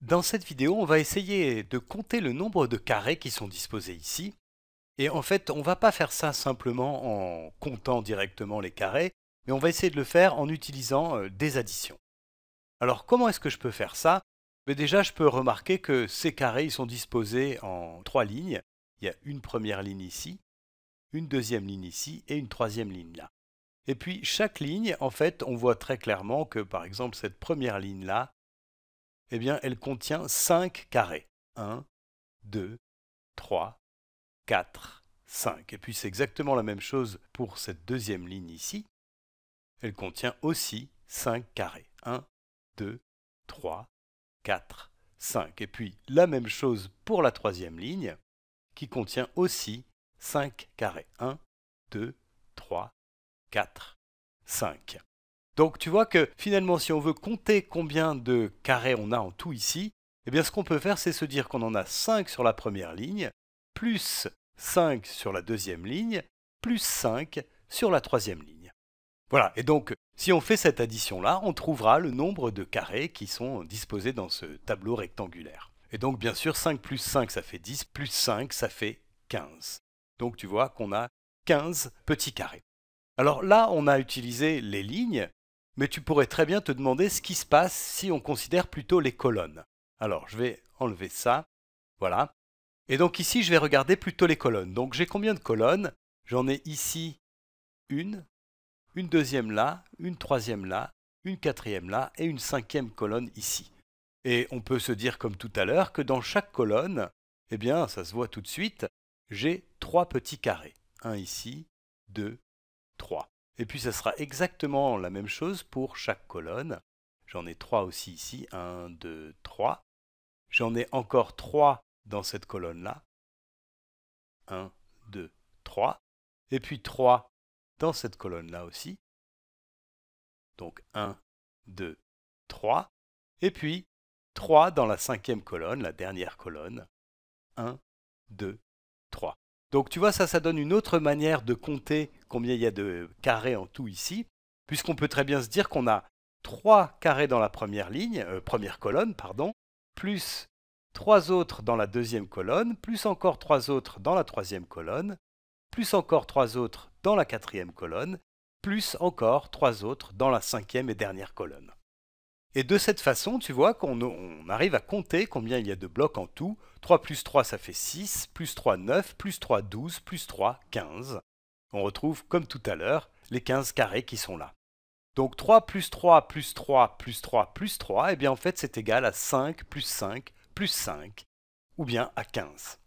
Dans cette vidéo, on va essayer de compter le nombre de carrés qui sont disposés ici. Et en fait, on ne va pas faire ça simplement en comptant directement les carrés, mais on va essayer de le faire en utilisant euh, des additions. Alors comment est-ce que je peux faire ça mais ben Déjà, je peux remarquer que ces carrés sont disposés en trois lignes. Il y a une première ligne ici, une deuxième ligne ici et une troisième ligne là. Et puis chaque ligne, en fait, on voit très clairement que par exemple cette première ligne là, eh bien, elle contient 5 carrés. 1, 2, 3, 4, 5. Et puis c'est exactement la même chose pour cette deuxième ligne ici. Elle contient aussi 5 carrés. 1, 2, 3, 4, 5. Et puis la même chose pour la troisième ligne qui contient aussi 5 carrés. 1, 2, 3, 4, 5. Donc tu vois que finalement, si on veut compter combien de carrés on a en tout ici, eh bien ce qu'on peut faire, c'est se dire qu'on en a 5 sur la première ligne, plus 5 sur la deuxième ligne, plus 5 sur la troisième ligne. Voilà, et donc si on fait cette addition-là, on trouvera le nombre de carrés qui sont disposés dans ce tableau rectangulaire. Et donc bien sûr, 5 plus 5, ça fait 10, plus 5, ça fait 15. Donc tu vois qu'on a 15 petits carrés. Alors là, on a utilisé les lignes, mais tu pourrais très bien te demander ce qui se passe si on considère plutôt les colonnes. Alors, je vais enlever ça. Voilà. Et donc ici, je vais regarder plutôt les colonnes. Donc j'ai combien de colonnes J'en ai ici une, une deuxième là, une troisième là, une quatrième là et une cinquième colonne ici. Et on peut se dire comme tout à l'heure que dans chaque colonne, eh bien ça se voit tout de suite, j'ai trois petits carrés. Un ici, deux, et puis ça sera exactement la même chose pour chaque colonne. J'en ai trois aussi ici, 1, 2, 3. J'en ai encore 3 dans cette colonne-là. 1, 2, 3. Et puis 3 dans cette colonne-là aussi. Donc 1, 2, 3. Et puis 3 dans la cinquième colonne, la dernière colonne. 1, 2, 3. Donc tu vois, ça, ça donne une autre manière de compter combien il y a de carrés en tout ici, puisqu'on peut très bien se dire qu'on a 3 carrés dans la première ligne, euh, première colonne, pardon, plus 3 autres dans la deuxième colonne, plus encore 3 autres dans la troisième colonne, plus encore 3 autres dans la quatrième colonne, plus encore 3 autres dans la cinquième et dernière colonne. Et de cette façon, tu vois qu'on arrive à compter combien il y a de blocs en tout. 3 plus 3, ça fait 6, plus 3, 9, plus 3, 12, plus 3, 15. On retrouve, comme tout à l'heure, les 15 carrés qui sont là. Donc 3 plus 3 plus 3 plus 3 plus 3, et eh bien en fait c'est égal à 5 plus 5 plus 5, ou bien à 15.